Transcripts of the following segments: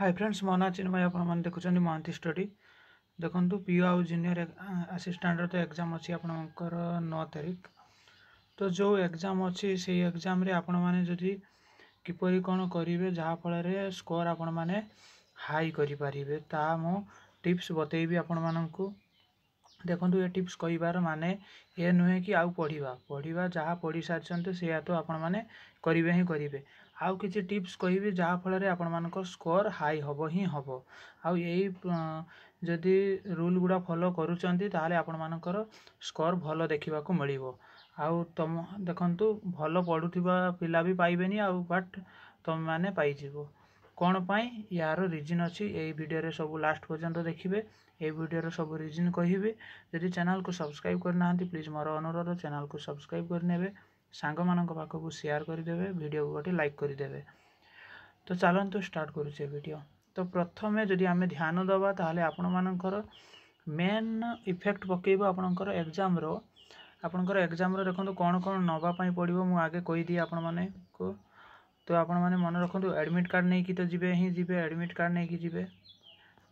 High friends ମୋ ନାଁ ଚିନ୍ମୟ ଆପଣମାନେ ଦେଖୁଛନ୍ତି ମହାନ୍ତି ଷ୍ଟଡ଼ି ଦେଖନ୍ତୁ ପି ଓ ଆଉ ଜୁନିୟର ଆସିଷ୍ଟାଣ୍ଟର ତ ଏକ୍ଜାମ୍ ଅଛି ଆପଣଙ୍କର ନଅ ତାରିଖ ତ ଯେଉଁ ଏକ୍ଜାମ୍ ଅଛି ସେଇ ଏକ୍ଜାମ୍ରେ ଆପଣମାନେ ଯଦି କିପରି କ'ଣ କରିବେ ଯାହାଫଳରେ ସ୍କୋର୍ ଆପଣମାନେ ହାଇ କରିପାରିବେ ତାହା ମୁଁ ଟିପ୍ସ ବତେଇବି ଆପଣମାନଙ୍କୁ ଦେଖନ୍ତୁ ଏ ଟିପ୍ସ କହିବାର ମାନେ ଏ ନୁହେଁ କି ଆଉ ପଢ଼ିବା ପଢ଼ିବା ଯାହା ପଢ଼ି ସାରିଛନ୍ତି ସେଇଆ ତ ଆପଣମାନେ କରିବେ ହିଁ କରିବେ ଆଉ କିଛି ଟିପ୍ସ କହିବି ଯାହାଫଳରେ ଆପଣମାନଙ୍କ ସ୍କୋର ହାଇ ହେବ ହିଁ ହେବ ଆଉ ଏଇ ଯଦି ରୁଲ୍ ଗୁଡ଼ା ଫଲୋ କରୁଛନ୍ତି ତାହେଲେ ଆପଣମାନଙ୍କର ସ୍କୋର ଭଲ ଦେଖିବାକୁ ମିଳିବ ଆଉ ତମ ଦେଖନ୍ତୁ ଭଲ ପଢ଼ୁଥିବା ପିଲା ବି ପାଇବେନି ଆଉ ବଟ୍ ତୁମେମାନେ ପାଇଯିବ କ'ଣ ପାଇଁ ଏହାର ରିଜିନ୍ ଅଛି ଏଇ ଭିଡ଼ିଓରେ ସବୁ ଲାଷ୍ଟ ପର୍ଯ୍ୟନ୍ତ ଦେଖିବେ ଏ ଭିଡ଼ିଓର ସବୁ ରିଜନ୍ କହିବି ଯଦି ଚ୍ୟାନେଲ୍କୁ ସବସ୍କ୍ରାଇବ୍ କରିନାହାନ୍ତି ପ୍ଲିଜ୍ ମୋର ଅନୁରୋଧ ଚ୍ୟାନେଲ୍କୁ ସବସ୍କ୍ରାଇବ୍ କରିନେବେ ସାଙ୍ଗମାନଙ୍କ ପାଖକୁ ସେୟାର୍ କରିଦେବେ ଭିଡ଼ିଓକୁ ଗୋଟେ ଲାଇକ୍ କରିଦେବେ ତ ଚାଲନ୍ତୁ ଷ୍ଟାର୍ଟ କରୁଛେ ଭିଡ଼ିଓ ତ ପ୍ରଥମେ ଯଦି ଆମେ ଧ୍ୟାନ ଦେବା ତାହେଲେ ଆପଣମାନଙ୍କର ମେନ୍ ଇଫେକ୍ଟ ପକାଇବ ଆପଣଙ୍କର ଏକ୍ଜାମ୍ର ଆପଣଙ୍କର ଏକ୍ଜାମ୍ର ଦେଖନ୍ତୁ କ'ଣ କ'ଣ ନେବା ପାଇଁ ପଡ଼ିବ ମୁଁ ଆଗେ କହିଦିଏ ଆପଣମାନଙ୍କୁ ତ ଆପଣମାନେ ମନେ ରଖନ୍ତୁ ଆଡ଼ମିଟ୍ କାର୍ଡ଼ ନେଇକି ତ ଯିବେ ହିଁ ଯିବେ ଆଡ଼ମିଟ୍ କାର୍ଡ଼ ନେଇକି ଯିବେ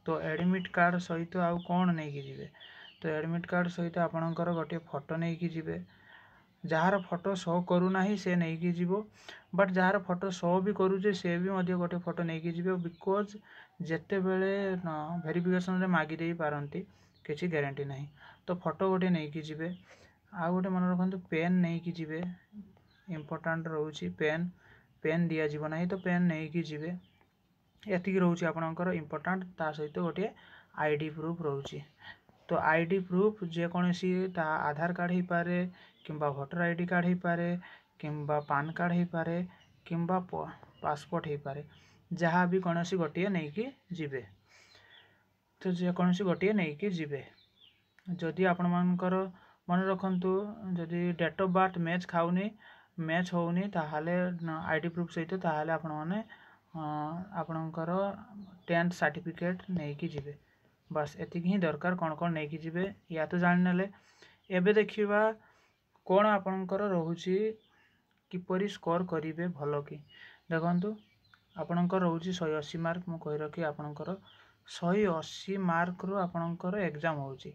তো ଆଡ଼ମିଟ୍ କାର୍ଡ଼ ସହିତ ଆଉ କ'ଣ ନେଇକି ଯିବେ ତ ଆଡ଼ମିଟ୍ କାର୍ଡ଼ ସହିତ ଆପଣଙ୍କର ଗୋଟିଏ ଫଟୋ ନେଇକି ଯିବେ ଯାହାର ଫଟୋ ଶୋ କରୁନାହିଁ ସେ ନେଇକି ଯିବ ବଟ୍ ଯାହାର ଫଟୋ ଶୋ ବି କରୁଛି ସେ ବି ମଧ୍ୟ ଗୋଟେ ଫଟୋ ନେଇକି ଯିବେ ବିକଜ୍ ଯେତେବେଳେ ଭେରିଫିକେସନ୍ରେ ମାଗି ଦେଇପାରନ୍ତି କିଛି ଗ୍ୟାରେଣ୍ଟି ନାହିଁ ତ ଫଟୋ ଗୋଟେ ନେଇକି ଯିବେ ଆଉ ଗୋଟେ ମନେ ରଖନ୍ତୁ ପେନ୍ ନେଇକି ଯିବେ ଇମ୍ପୋର୍ଟାଣ୍ଟ ରହୁଛି ପେନ୍ ପେନ୍ ଦିଆଯିବ ନାହିଁ ତ ପେନ୍ ନେଇକି ଯିବେ ଏତିକି ରହୁଛି ଆପଣଙ୍କର ଇମ୍ପୋର୍ଟାଣ୍ଟ ତା ସହିତ ଗୋଟିଏ ଆଇ ଡ଼ି ପ୍ରୁଫ୍ ରହୁଛି ତ ଆଇ ଡ଼ି ପ୍ରୁଫ୍ ଯେକୌଣସି ତାହା ଆଧାର କାର୍ଡ଼ ହେଇପାରେ କିମ୍ବା ଭୋଟର ଆଇ ଡ଼ି କାର୍ଡ଼ ହେଇପାରେ କିମ୍ବା ପାନ୍ କାର୍ଡ଼ ହେଇପାରେ କିମ୍ବା ପାସପୋର୍ଟ ହେଇପାରେ ଯାହା ବି କୌଣସି ଗୋଟିଏ ନେଇକି ଯିବେ ତ ଯେକୌଣସି ଗୋଟିଏ ନେଇକି ଯିବେ ଯଦି ଆପଣମାନଙ୍କର ମନେ ରଖନ୍ତୁ ଯଦି ଡେଟ୍ ଅଫ୍ ବାର୍ଥ ମ୍ୟାଚ୍ ଖାଉନି ମ୍ୟାଚ୍ ହେଉନି ତାହେଲେ ଆଇ ଡ଼ି ପ୍ରୁଫ୍ ସହିତ ତାହେଲେ ଆପଣମାନେ ଆପଣଙ୍କର ଟେନ୍ଥ ସାର୍ଟିଫିକେଟ୍ ନେଇକି ଯିବେ ବାସ୍ ଏତିକି ହିଁ ଦରକାର କ'ଣ କ'ଣ ନେଇକି ଯିବେ ୟା ତ ଜାଣିନେଲେ ଏବେ ଦେଖିବା କ'ଣ ଆପଣଙ୍କର ରହୁଛି କିପରି ସ୍କୋର୍ କରିବେ ଭଲ କି ଦେଖନ୍ତୁ ଆପଣଙ୍କର ରହୁଛି ଶହେ ଅଶୀ ମାର୍କ ମୁଁ କହି ରଖି ଆପଣଙ୍କର ଶହେ ଅଶୀ ମାର୍କରୁ ଆପଣଙ୍କର ଏକ୍ଜାମ୍ ହେଉଛି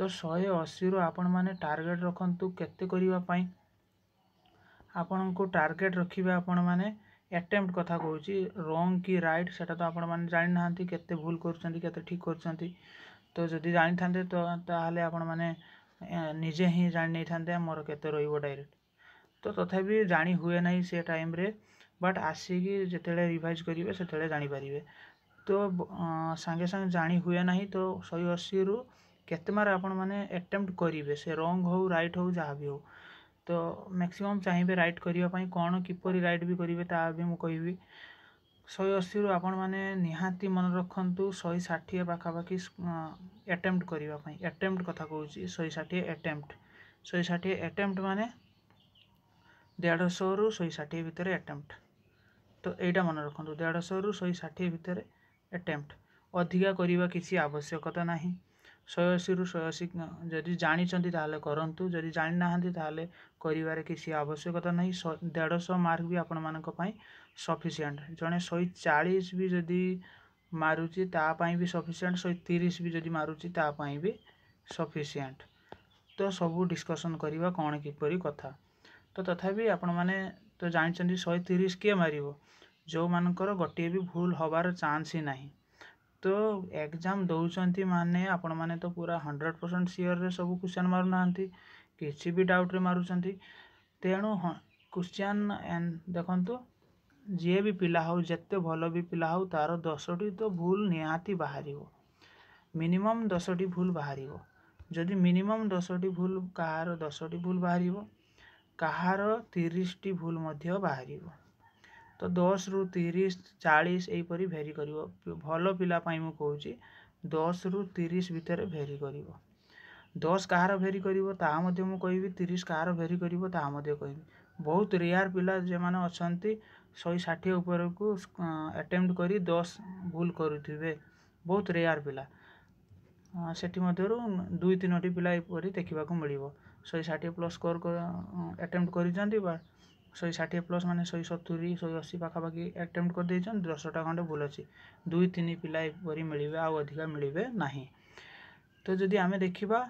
ତ ଶହେ ଅଶୀରୁ ଆପଣମାନେ ଟାର୍ଗେଟ୍ ରଖନ୍ତୁ କେତେ କରିବା ପାଇଁ ଆପଣଙ୍କୁ ଟାର୍ଗେଟ୍ ରଖିବେ ଆପଣମାନେ ଆଟେମ୍ପ୍ଟ କଥା କହୁଛି ରଙ୍ଗ କି ରାଇଟ୍ ସେଇଟା ତ ଆପଣମାନେ ଜାଣିନାହାନ୍ତି କେତେ ଭୁଲ କରୁଛନ୍ତି କେତେ ଠିକ୍ କରୁଛନ୍ତି ତ ଯଦି ଜାଣିଥାନ୍ତେ ତ ତାହେଲେ ଆପଣମାନେ ନିଜେ ହିଁ ଜାଣି ନେଇଥାନ୍ତେ ମୋର କେତେ ରହିବ ଡାଇରେକ୍ଟ ତ ତଥାପି ଜାଣି ହୁଏ ନାହିଁ ସେ ଟାଇମ୍ରେ ବଟ୍ ଆସିକି ଯେତେବେଳେ ରିଭାଇଜ୍ କରିବେ ସେତେବେଳେ ଜାଣିପାରିବେ ତ ସାଙ୍ଗେ ସାଙ୍ଗେ ଜାଣି ହୁଏ ନାହିଁ ତ ଶହେ ଅଶୀରୁ କେତେ ମାର୍କ ଆପଣମାନେ ଆଟେମ୍ପ୍ଟ କରିବେ ସେ ରଙ୍ଗ ହେଉ ରାଇଟ୍ ହେଉ ଯାହା ବି ହେଉ ତ ମ୍ୟାକ୍ସିମମ୍ ଚାହିଁବେ ରାଇଡ଼୍ କରିବା ପାଇଁ କ'ଣ କିପରି ରାଇଡ଼୍ ବି କରିବେ ତା ବି ମୁଁ କହିବି ଶହେ ଅଶୀରୁ ଆପଣମାନେ ନିହାତି ମନେ ରଖନ୍ତୁ ଶହେ ଷାଠିଏ ପାଖାପାଖି ଆଟେମ୍ପ୍ଟ କରିବା ପାଇଁ ଆଟେମ୍ପ୍ଟ କଥା କହୁଛି ଶହେ ଷାଠିଏ ଆଟେମ୍ପ୍ଟ ଶହେ ଷାଠିଏ ଆଟେମ୍ପ୍ଟ ମାନେ ଦେଢ଼ଶହରୁ ଶହେ ଷାଠିଏ ଭିତରେ ଆଟେମ୍ପ୍ଟ ତ ଏଇଟା ମନେ ରଖନ୍ତୁ ଦେଢ଼ଶହରୁ ଶହେ ଷାଠିଏ ଭିତରେ ଆଟେମ୍ପ୍ଟ ଅଧିକା କରିବା କିଛି ଆବଶ୍ୟକତା ନାହିଁ शहे अशी रु शहे अशी जदि जानी करूँ जदि जाणी ना करार किसी आवश्यकता नहीं देश मार्क भी आपण मानी सफिसीयंट जड़े शहे चालीस भी जदि मारूँगी भी सफिसीयंट शहे तीस भी जदि मारूँगी भी सफिसीयंट तो सब डिस्कसन करवा कौन किपर कथा तो तथापि आपण मैने तो जानते शहे तीस किए मार जो मानकर गोटे भी भूल हबार चान्स ही नहीं तो एग्जाम दौंट माने आपण मैंने तो पूरा हंड्रेड परसेंट सियर में सब क्वेश्चन मारूना किसी भी डाउट्रे मार्च तेणु क्वेश्चन एंड देखु जी भी पिला हो जिते भल भी पिला हो तार दस टी तो भूल निहाती बाहर मिनिमम दस टी भूल बाहर जदि मिनिमम दस टी भूल कह रस टी भूल बाहर कहार तीस टी भूल बाहर ତ ଦଶରୁ ତିରିଶ ଚାଳିଶ ଏହିପରି ଭେରି କରିବ ଭଲ ପିଲା ପାଇଁ ମୁଁ କହୁଛି ଦଶରୁ ତିରିଶ ଭିତରେ ଭେରି କରିବ ଦଶ କାହାର ଭେରି କରିବ ତାହା ମଧ୍ୟ ମୁଁ କହିବି ତିରିଶ କାହାର ଭେରି କରିବ ତାହା ମଧ୍ୟ କହିବି ବହୁତ ରେୟାର୍ ପିଲା ଯେଉଁମାନେ ଅଛନ୍ତି ଶହେ ଷାଠିଏ ଉପରକୁ ଆଟେମ୍ପ୍ଟ କରି ଦଶ ଭୁଲ କରୁଥିବେ ବହୁତ ରେୟାର୍ ପିଲା ସେଥିମଧ୍ୟରୁ ଦୁଇ ତିନୋଟି ପିଲା ଏପରି ଦେଖିବାକୁ ମିଳିବ ଶହେ ଷାଠିଏ ପ୍ଲସ୍ ସ୍କୋର୍ ଆଟେମ୍ପ୍ଟ କରିଛନ୍ତି ବା ଶହେ ଷାଠିଏ ପ୍ଲସ୍ ମାନେ ଶହେ ସତୁରି ଶହେ ଅଶୀ ପାଖାପାଖି ଆଟେମ୍ପ୍ଟ କରିଦେଇଛନ୍ତି ଦଶଟା ଖଣ୍ଡେ ଭୁଲ୍ ଅଛି ଦୁଇ ତିନି ପିଲା ଏପରି ମିଳିବେ ଆଉ ଅଧିକା ମିଳିବେ ନାହିଁ ତ ଯଦି ଆମେ ଦେଖିବା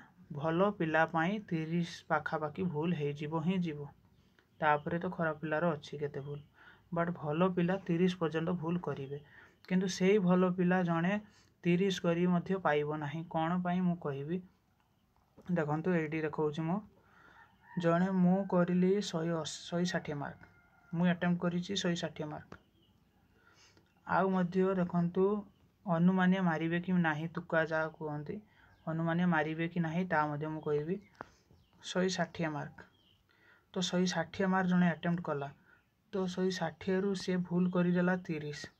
ଭଲ ପିଲା ପାଇଁ ତିରିଶ ପାଖାପାଖି ଭୁଲ୍ ହେଇଯିବ ହିଁ ଯିବ ତା'ପରେ ତ ଖରାପ ପିଲାର ଅଛି କେତେ ଭୁଲ୍ ବଟ୍ ଭଲ ପିଲା ତିରିଶ ପର୍ଯ୍ୟନ୍ତ ଭୁଲ୍ କରିବେ କିନ୍ତୁ ସେଇ ଭଲ ପିଲା ଜଣେ ତିରିଶ କରି ମଧ୍ୟ ପାଇବ ନାହିଁ କ'ଣ ପାଇଁ ମୁଁ କହିବି ଦେଖନ୍ତୁ ଏଇଠି ଦେଖାଉଛି ମୁଁ ଜଣେ ମୁଁ କରିଲି ଶହେ ଶହେ ଷାଠିଏ ମାର୍କ ମୁଁ ଆଟେମ୍ପ୍ଟ କରିଛି ଶହେ ଷାଠିଏ ମାର୍କ ଆଉ ମଧ୍ୟ ଦେଖନ୍ତୁ ଅନୁମାନିଆ ମାରିବେ କି ନାହିଁ ତୁକା ଯାହା କୁହନ୍ତି ଅନୁମାନିଆ ମାରିବେ କି ନାହିଁ ତାହା ମଧ୍ୟ ମୁଁ କହିବି ଶହେ ଷାଠିଏ ମାର୍କ ତ ଶହେ ଷାଠିଏ ମାର୍କ ଜଣେ ଆଟେମ୍ପ୍ଟ କଲା ତ ଶହେ ଷାଠିଏରୁ ସେ ଭୁଲ କରିଦେଲା ତିରିଶ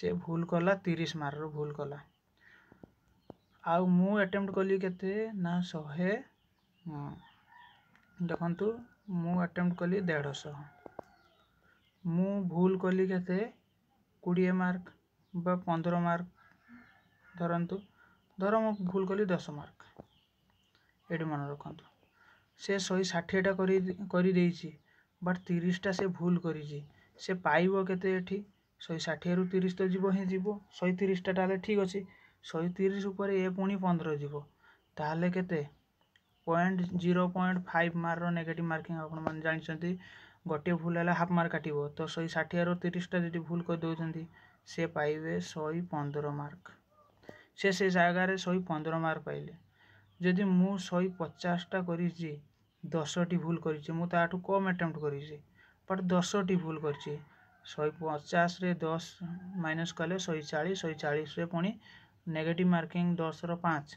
ସେ ଭୁଲ କଲା ତିରିଶ ମାର୍କରୁ ଭୁଲ କଲା ଆଉ ମୁଁ ଆଟେମ୍ପ୍ଟ କଲି କେତେ ନା ଶହେ ହଁ ଦେଖନ୍ତୁ ମୁଁ ଆଟେମ୍ପ୍ଟ କଲି ଦେଢ଼ଶହ ମୁଁ ଭୁଲ କଲି କେତେ କୋଡ଼ିଏ ମାର୍କ ବା ପନ୍ଦର ମାର୍କ ଧରନ୍ତୁ ଧର ମୁଁ ଭୁଲ କଲି ଦଶ ମାର୍କ ଏଠି ମନେ ରଖନ୍ତୁ ସେ ଶହେ ଷାଠିଏଟା କରି କରିଦେଇଛି ବଟ୍ ତିରିଶଟା ସେ ଭୁଲ କରିଛି ସେ ପାଇବ କେତେ ଏଠି ଶହେ ଷାଠିଏରୁ ତିରିଶ ତ ଯିବ ହିଁ ଯିବ ଶହେ ତିରିଶଟା ତାହେଲେ ଠିକ୍ ଅଛି ଶହେ ତିରିଶ ଉପରେ ଏ ପୁଣି ପନ୍ଦର ଯିବ ତାହେଲେ କେତେ পয়েন্ট জিরো ପଏଣ୍ଟ ଫାଇଭ୍ ମାର୍କର ନେଗେଟିଭ୍ ମାର୍କିଂ ଆପଣମାନେ ଜାଣିଛନ୍ତି ଗୋଟିଏ ଭୁଲ ହେଲା ହାଫ୍ ମାର୍କ କାଟିବ ତ ଶହେ ଷାଠିଏରୁ ତିରିଶଟା ଯଦି ଭୁଲ କରିଦେଉଛନ୍ତି ସେ ପାଇବେ ଶହେ ପନ୍ଦର ମାର୍କ ସେ ସେ ଜାଗାରେ ଶହେ ପନ୍ଦର ମାର୍କ ପାଇଲେ ଯଦି ମୁଁ ଶହେ ପଚାଶଟା କରିଛି ଦଶଟି ଭୁଲ କରିଛି ମୁଁ ତାଠୁ କମ୍ ଆଟେମ୍ପ୍ଟ କରିଛି ବଟ୍ ଦଶଟି ଭୁଲ କରିଛି ଶହେ ପଚାଶରେ ଦଶ ମାଇନସ୍ କଲେ ଶହେ ଚାଳିଶ ଶହେ ଚାଳିଶରେ ପୁଣି ନେଗେଟିଭ୍ ମାର୍କିଂ ଦଶର ପାଞ୍ଚ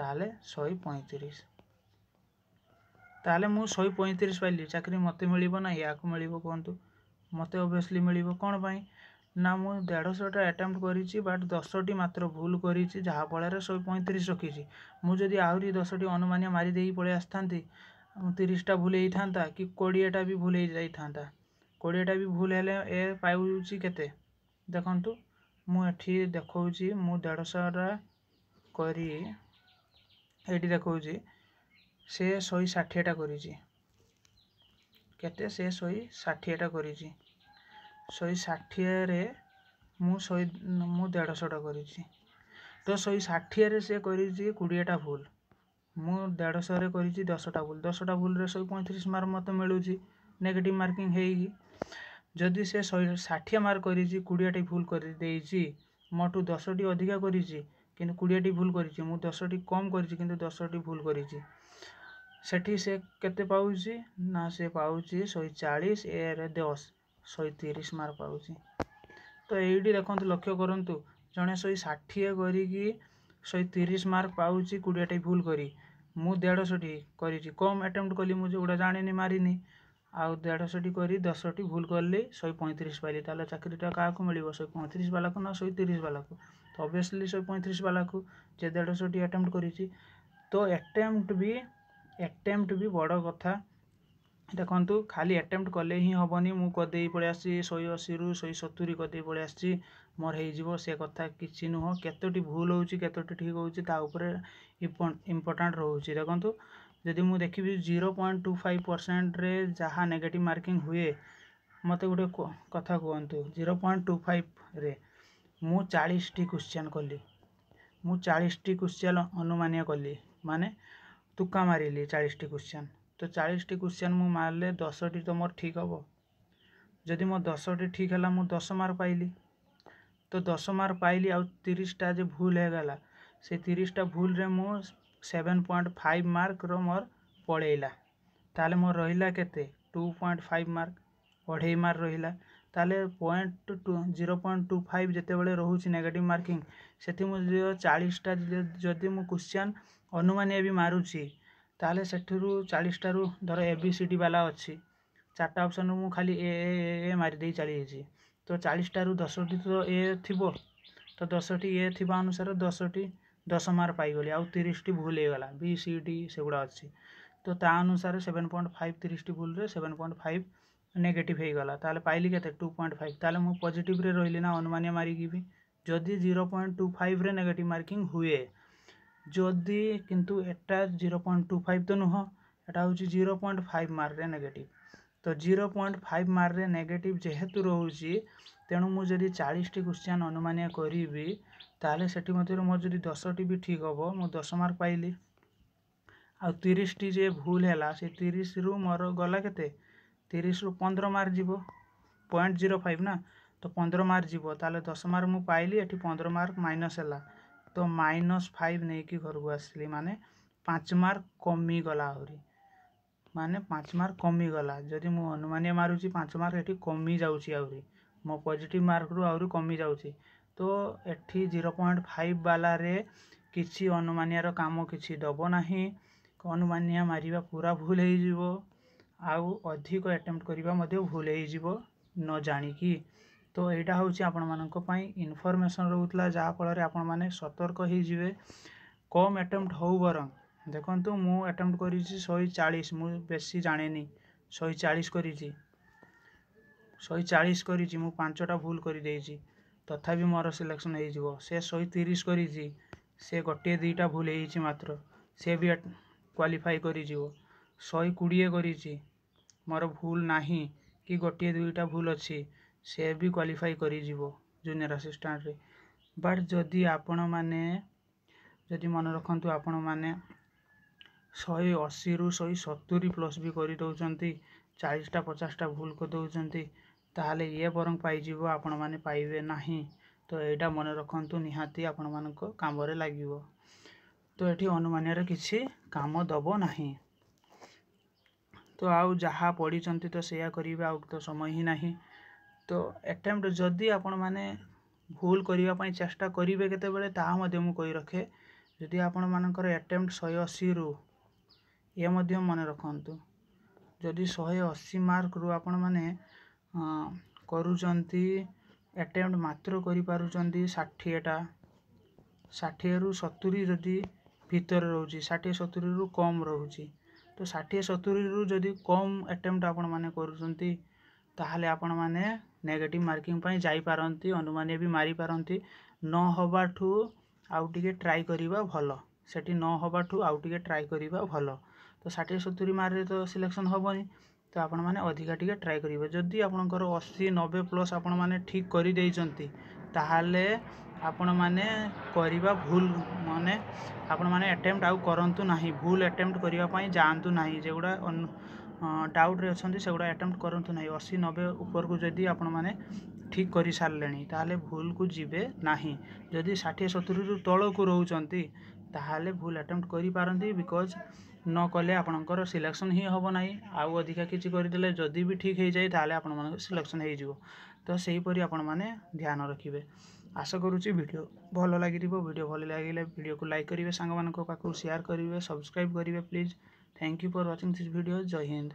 ତାହେଲେ ଶହେ ପଇଁତିରିଶ ତାହେଲେ ମୁଁ ଶହେ ପଇଁତିରିଶ ପାଇଲି ଚାକିରି ମୋତେ ମିଳିବ ନା ୟାକୁ ମିଳିବ କୁହନ୍ତୁ ମୋତେ ଅଭିଅସ୍ଲି ମିଳିବ କ'ଣ ପାଇଁ ନା ମୁଁ ଦେଢ଼ଶହଟା ଆଟେମ୍ପ୍ଟ କରିଛି ବଟ୍ ଦଶଟି ମାତ୍ର ଭୁଲ କରିଛି ଯାହାଫଳରେ ଶହେ ପଇଁତିରିଶ ରଖିଛି ମୁଁ ଯଦି ଆହୁରି ଦଶଟି ଅନୁମାନିଆ ମାରିଦେଇକି ପଳେଇ ଆସିଥାନ୍ତି ତିରିଶଟା ଭୁଲ ହେଇଥାନ୍ତା କି କୋଡ଼ିଏଟା ବି ଭୁଲ ହେଇଯାଇଥାନ୍ତା କୋଡ଼ିଏଟା ବି ଭୁଲ ହେଲେ ଏ ପାଉଛି କେତେ ଦେଖନ୍ତୁ ମୁଁ ଏଠି ଦେଖାଉଛି ମୁଁ ଦେଢ଼ଶହଟା କରି ଏଇଠି ଦେଖାଉଛି ସେ ଶହେ ଷାଠିଏଟା କରିଛି କେତେ ସେ ଶହେ ଷାଠିଏଟା କରିଛି ଶହେ ଷାଠିଏରେ ମୁଁ ଶହେ ମୁଁ ଦେଢ଼ଶହଟା କରିଛି ତ ଶହେ ଷାଠିଏରେ ସେ କରିଛି କୋଡ଼ିଏଟା ଭୁଲ ମୁଁ ଦେଢ଼ଶହରେ କରିଛି ଦଶଟା ଭୁଲ ଦଶଟା ଭୁଲରେ ଶହେ ପଇଁତିରିଶ ମାର୍କ ମୋତେ ମିଳୁଛି ନେଗେଟିଭ୍ ମାର୍କିଂ ହେଇକି ଯଦି ସେ ଶହେ ଷାଠିଏ ମାର୍କ କରିଛି କୋଡ଼ିଏଟି ଭୁଲ କରିଦେଇଛି ମୋଠୁ ଦଶଟି ଅଧିକା କରିଛି କିନ୍ତୁ କୋଡ଼ିଏଟି ଭୁଲ କରିଛି ମୁଁ ଦଶଟି କମ୍ କରିଛି କିନ୍ତୁ ଦଶଟି ଭୁଲ କରିଛି ସେଠି ସେ କେତେ ପାଉଛି ନା ସେ ପାଉଛି ଶହେ ଚାଳିଶ ଏରେ ଦଶ ଶହେ ତିରିଶ ମାର୍କ ପାଉଛି ତ ଏଇଠି ଦେଖନ୍ତୁ ଲକ୍ଷ୍ୟ କରନ୍ତୁ ଜଣେ ଶହେ ଷାଠିଏ କରିକି ଶହେ ତିରିଶ ମାର୍କ ପାଉଛି କୋଡ଼ିଏଟି ଭୁଲ କରି ମୁଁ ଦେଢ଼ଶହଟି କରିଛି କମ୍ ଆଟେମ୍ପ୍ଟ କଲି ମୁଁ ଯେଉଁଗୁଡ଼ା ଜାଣିନି ମାରିନି ଆଉ ଦେଢ଼ଶହଟି କରି ଦଶଟି ଭୁଲ କଲି ଶହେ ପଇଁତିରିଶ ପାଇଲି ତାହେଲେ ଚାକିରିଟା କାହାକୁ ମିଳିବ ଶହେ ପଇଁତିରିଶ ବାଲାକୁ ନା ଶହେ ତିରିଶ ବାଲାକୁ ତ ଅଭିଅସ୍ଲି ଶହେ ପଇଁତିରିଶ ବାଲାକୁ ଯେ ଦେଢ଼ଶହଟି ଆଟେମ୍ପ୍ଟ କରିଛି ତ ଆଟେମ୍ପ୍ଟ ବି ଆଟେମ୍ପ୍ଟ ବି ବଡ଼ କଥା ଦେଖନ୍ତୁ ଖାଲି ଆଟେମ୍ପ୍ଟ କଲେ ହିଁ ହେବନି ମୁଁ କରିଦେଇ ପଳେଇ ଆସିଛି ଶହେ ଅଶୀରୁ ଶହେ ସତୁରି କରିଦେଇ ପଳେଇ ଆସିଛି ମୋର ହେଇଯିବ ସେ କଥା କିଛି ନୁହଁ କେତୋଟି ଭୁଲ ହେଉଛି କେତୋଟି ଠିକ୍ ହେଉଛି ତା ଉପରେ ଇମ୍ପୋର୍ଟାଣ୍ଟ ରହୁଛି ଦେଖନ୍ତୁ ଯଦି ମୁଁ ଦେଖିବି ଜିରୋ ପଏଣ୍ଟ ଟୁ ଫାଇଭ୍ ପରସେଣ୍ଟରେ ଯାହା ନେଗେଟିଭ୍ ମାର୍କିଂ ହୁଏ ମୋତେ ଗୋଟେ କଥା କୁହନ୍ତୁ ଜିରୋ ପଏଣ୍ଟ ଟୁ ଫାଇଭ୍ରେ ମୁଁ ଚାଳିଶଟି କ୍ୱେଶ୍ଚିଆନ୍ କଲି ମୁଁ ଚାଳିଶଟି କ୍ୱେଶ୍ଚିଆନ୍ ଅନୁମାନିଆ କଲି ମାନେ ତୁକା ମାରିଲି ଚାଳିଶଟି କୋଶ୍ଚିନ୍ ତ ଚାଳିଶଟି କୋଶ୍ଚିନ୍ ମୁଁ ମାରିଲେ ଦଶଟି ତ ମୋର ଠିକ୍ ହେବ ଯଦି ମୋ ଦଶଟି ଠିକ୍ ହେଲା ମୁଁ ଦଶ ମାର୍କ ପାଇଲି ତ ଦଶ ମାର୍କ ପାଇଲି ଆଉ ତିରିଶଟା ଯେ ଭୁଲ ହେଇଗଲା ସେ ତିରିଶଟା ଭୁଲରେ ମୁଁ ସେଭେନ୍ ପଏଣ୍ଟ ଫାଇଭ୍ ମାର୍କର ମୋର ପଳେଇଲା ତାହେଲେ ମୋର ରହିଲା କେତେ ଟୁ ପଏଣ୍ଟ ଫାଇଭ୍ ମାର୍କ ଅଢ଼େଇ ମାର୍କ ରହିଲା ତାହେଲେ point two zero point two five ଯେତେବେଳେ ରହୁଛି ନେଗେଟିଭ୍ ମାର୍କିଂ ସେଠି ମୁଁ ଚାଳିଶଟା ଯଦି ମୁଁ କୋଶ୍ଚିନ୍ ଅନୁମାନ ଏ ବି ମାରୁଛି ତାହେଲେ ସେଠିରୁ ଚାଳିଶଟାରୁ ଧର ଏ ବି ସି ଡ଼ି ବାଲା ଅଛି ଚାରିଟା ଅପସନ୍ରୁ ମୁଁ ଖାଲି ଏ ଏ ଏ ମାରିଦେଇ ଚାଲିଯାଇଛି ତ ଚାଳିଶଟାରୁ ଦଶଟି ତ ଏ ଥିବ ତ ଦଶଟି ଏ ଥିବା ଅନୁସାରେ ଦଶଟି ଦଶ ମାର୍କ ପାଇଗଲି ଆଉ ତିରିଶଟି ଭୁଲ ହେଇଗଲା ବି ସି ଡ଼ି ସେଗୁଡ଼ା ଅଛି ତ ତା ଅନୁସାରେ ସେଭେନ୍ ପଏଣ୍ଟ ଫାଇଭ୍ ତିରିଶଟି ଭୁଲରେ ସେଭେନ୍ ପଏଣ୍ଟ ଫାଇଭ୍ ନେଗେଟିଭ୍ ହେଇଗଲା ତାହେଲେ ପାଇଲି କେତେ ଟୁ ପଏଣ୍ଟ ଫାଇଭ୍ ତାହେଲେ ମୁଁ ପଜିଟିଭ୍ରେ ରହିଲି ନା ଅନୁମାନିଆ ମାରିକି ବି ଯଦି ଜିରୋ ପଏଣ୍ଟ ଟୁ ଫାଇଭ୍ରେ ନେଗେଟିଭ୍ ମାର୍କିଂ ହୁଏ ଯଦି କିନ୍ତୁ ଏଟା ଜିରୋ ପଏଣ୍ଟ ଟୁ ଫାଇଭ୍ ତ ନୁହଁ ଏଟା ହେଉଛି ଜିରୋ ପଏଣ୍ଟ ଫାଇଭ୍ ମାର୍କରେ ନେଗେଟିଭ୍ ତ ଜିରୋ ପଏଣ୍ଟ ଫାଇଭ୍ ମାର୍କରେ ନେଗେଟିଭ୍ ଯେହେତୁ ରହୁଛି ତେଣୁ ମୁଁ ଯଦି ଚାଳିଶଟି କୋଶ୍ଚିଆନ୍ ଅନୁମାନିଆ କରିବି ତା'ହେଲେ ସେଥି ମଧ୍ୟରୁ ମୋର ଯଦି ଦଶଟି ବି ଠିକ୍ ହେବ ମୁଁ ଦଶ ମାର୍କ ପାଇଲି ଆଉ ତିରିଶଟି ଯେ ଭୁଲ ହେଲା ସେ ତିରିଶରୁ ମୋର ଗଲା କେତେ ତିରିଶରୁ ପନ୍ଦର ମାର୍କ ଯିବ ପଏଣ୍ଟ ଜିରୋ ଫାଇଭ୍ ନା ତ ପନ୍ଦର ମାର୍କ ଯିବ ତା'ହେଲେ ଦଶ ମାର୍କ ମୁଁ ପାଇଲି ଏଠି ପନ୍ଦର ମାର୍କ ମାଇନସ୍ ହେଲା ତ ମାଇନସ୍ ଫାଇଭ୍ ନେଇକି ଘରକୁ ଆସିଲି ମାନେ ପାଞ୍ଚ ମାର୍କ କମିଗଲା ଆହୁରି ମାନେ ପାଞ୍ଚ ମାର୍କ କମିଗଲା ଯଦି ମୁଁ ଅନୁମାନିଆ ମାରୁଛି ପାଞ୍ଚ ମାର୍କ ଏଠି କମିଯାଉଛି ଆହୁରି ମୋ ପଜିଟିଭ୍ ମାର୍କରୁ ଆହୁରି କମିଯାଉଛି ତ ଏଠି ଜିରୋ ପଏଣ୍ଟ ଫାଇଭ୍ ବାଲାରେ କିଛି ଅନୁମାନିଆର କାମ କିଛି ଦେବ ନାହିଁ ଅନୁମାନିଆ ମାରିବା ପୁରା ଭୁଲ ହେଇଯିବ ଆଉ ଅଧିକ ଆଟେମ୍ପ୍ଟ କରିବା ମଧ୍ୟ ଭୁଲ ହେଇଯିବ ନ ଜାଣିକି ତ ଏଇଟା ହେଉଛି ଆପଣମାନଙ୍କ ପାଇଁ ଇନଫର୍ମେସନ୍ ରହୁଥିଲା ଯାହାଫଳରେ ଆପଣମାନେ ସତର୍କ ହେଇଯିବେ କମ୍ ଆଟେମ୍ପ୍ଟ ହଉ ବରଂ ଦେଖନ୍ତୁ ମୁଁ ଆଟେମ୍ପ୍ଟ କରିଛି ଶହେ ଚାଳିଶ ମୁଁ ବେଶୀ ଜାଣିନି ଶହେ ଚାଳିଶ କରିଛି ଶହେ ଚାଳିଶ କରିଛି ମୁଁ ପାଞ୍ଚଟା ଭୁଲ କରିଦେଇଛି ତଥାପି ମୋର ସିଲେକ୍ସନ୍ ହେଇଯିବ ସେ ଶହେ ତିରିଶ କରିଛି ସେ ଗୋଟିଏ ଦୁଇଟା ଭୁଲ ହେଇଛି ମାତ୍ର ସେ ବି କ୍ୱାଲିଫାଇ କରିଯିବ ଶହେ କୋଡ଼ିଏ କରିଛି ମୋର ଭୁଲ ନାହିଁ କି ଗୋଟିଏ ଦୁଇଟା ଭୁଲ ଅଛି ସେ ବି କ୍ୱାଲିଫାଇ କରିଯିବ ଜୁନିୟର ଆସିଷ୍ଟାଣ୍ଟରେ ବଟ୍ ଯଦି ଆପଣମାନେ ଯଦି ମନେ ରଖନ୍ତୁ ଆପଣମାନେ ଶହେ ଅଶୀରୁ ଶହେ ସତୁରି ପ୍ଲସ୍ ବି କରିଦେଉଛନ୍ତି ଚାଳିଶଟା ପଚାଶଟା ଭୁଲ କରିଦେଉଛନ୍ତି ତାହେଲେ ଇଏ ବରଂ ପାଇଯିବ ଆପଣମାନେ ପାଇବେ ନାହିଁ ତ ଏଇଟା ମନେ ରଖନ୍ତୁ ନିହାତି ଆପଣମାନଙ୍କ କାମରେ ଲାଗିବ ତ ଏଠି ଅନୁମାନିଆର କିଛି କାମ ଦେବ ନାହିଁ ତ ଆଉ ଯାହା ପଢ଼ିଛନ୍ତି ତ ସେଇଆ କରିବେ ଆଉ ତ ସମୟ ହିଁ ନାହିଁ ତ ଆଟେମ୍ପ୍ଟ ଯଦି ଆପଣମାନେ ଭୁଲ କରିବା ପାଇଁ ଚେଷ୍ଟା କରିବେ କେତେବେଳେ ତାହା ମଧ୍ୟ ମୁଁ କହି ରଖେ ଯଦି ଆପଣମାନଙ୍କର ଆଟେମ୍ପ୍ଟ ଶହେ ଅଶୀରୁ ଏ ମଧ୍ୟ ମନେ ରଖନ୍ତୁ ଯଦି ଶହେ ଅଶୀ ମାର୍କରୁ ଆପଣମାନେ କରୁଛନ୍ତି ଆଟେମ୍ପ୍ଟ ମାତ୍ର କରିପାରୁଛନ୍ତି ଷାଠିଏଟା ଷାଠିଏରୁ ସତୁରି ଯଦି ଭିତରେ ରହୁଛି ଷାଠିଏ ସତୁରିରୁ କମ୍ ରହୁଛି ତ ଷାଠିଏ ସତୁରିରୁ ଯଦି କମ୍ ଆଟେମ୍ପ୍ଟ ଆପଣମାନେ କରୁଛନ୍ତି ତାହେଲେ ଆପଣମାନେ ନେଗେଟିଭ୍ ମାର୍କିଂ ପାଇଁ ଯାଇପାରନ୍ତି ଅନ୍ୟମାନେ ବି ମାରିପାରନ୍ତି ନ ହେବାଠୁ ଆଉ ଟିକେ ଟ୍ରାଏ କରିବା ଭଲ ସେଠି ନ ହେବାଠୁ ଆଉ ଟିକେ ଟ୍ରାଏ କରିବା ଭଲ ତ ଷାଠିଏ ସତୁରି ମାର୍କରେ ତ ସିଲେକ୍ସନ୍ ହେବନି ତ ଆପଣମାନେ ଅଧିକା ଟିକେ ଟ୍ରାଏ କରିବେ ଯଦି ଆପଣଙ୍କର ଅଶୀ ନବେ ପ୍ଲସ୍ ଆପଣମାନେ ଠିକ୍ କରିଦେଇଛନ୍ତି ତାହେଲେ ଆପଣମାନେ କରିବା ଭୁଲ ମାନେ ଆପଣମାନେ ଆଟେମ୍ପ୍ଟ ଆଉ କରନ୍ତୁ ନାହିଁ ଭୁଲ ଆଟେମ୍ପ୍ଟ କରିବା ପାଇଁ ଯାଆନ୍ତୁ ନାହିଁ ଯେଗୁଡ଼ା ଡାଉଟ୍ରେ ଅଛନ୍ତି ସେଗୁଡ଼ା ଆଟେମ୍ପ୍ଟ କରନ୍ତୁ ନାହିଁ ଅଶୀ ନବେ ଉପରକୁ ଯଦି ଆପଣମାନେ ଠିକ୍ କରିସାରିଲେଣି ତାହେଲେ ଭୁଲକୁ ଯିବେ ନାହିଁ ଯଦି ଷାଠିଏ ସତୁରିରୁ ତଳକୁ ରହୁଛନ୍ତି ତାହେଲେ ଭୁଲ ଆଟେମ୍ପ୍ଟ କରିପାରନ୍ତି ବିକଜ୍ ନ କଲେ ଆପଣଙ୍କର ସିଲେକ୍ସନ୍ ହିଁ ହେବ ନାହିଁ ଆଉ ଅଧିକା କିଛି କରିଦେଲେ ଯଦି ବି ଠିକ୍ ହେଇଯାଏ ତାହେଲେ ଆପଣମାନଙ୍କ ସିଲେକ୍ସନ୍ ହେଇଯିବ ତ ସେହିପରି ଆପଣମାନେ ଧ୍ୟାନ ରଖିବେ ଆଶା କରୁଛି ଭିଡ଼ିଓ ଭଲ ଲାଗିଥିବ ଭିଡ଼ିଓ ଭଲ ଲାଗିଲେ ଭିଡ଼ିଓକୁ ଲାଇକ୍ କରିବେ ସାଙ୍ଗମାନଙ୍କ ପାଖକୁ ସେୟାର କରିବେ ସବସ୍କ୍ରାଇବ୍ କରିବେ please Thank you for watching this video. Jai Hind.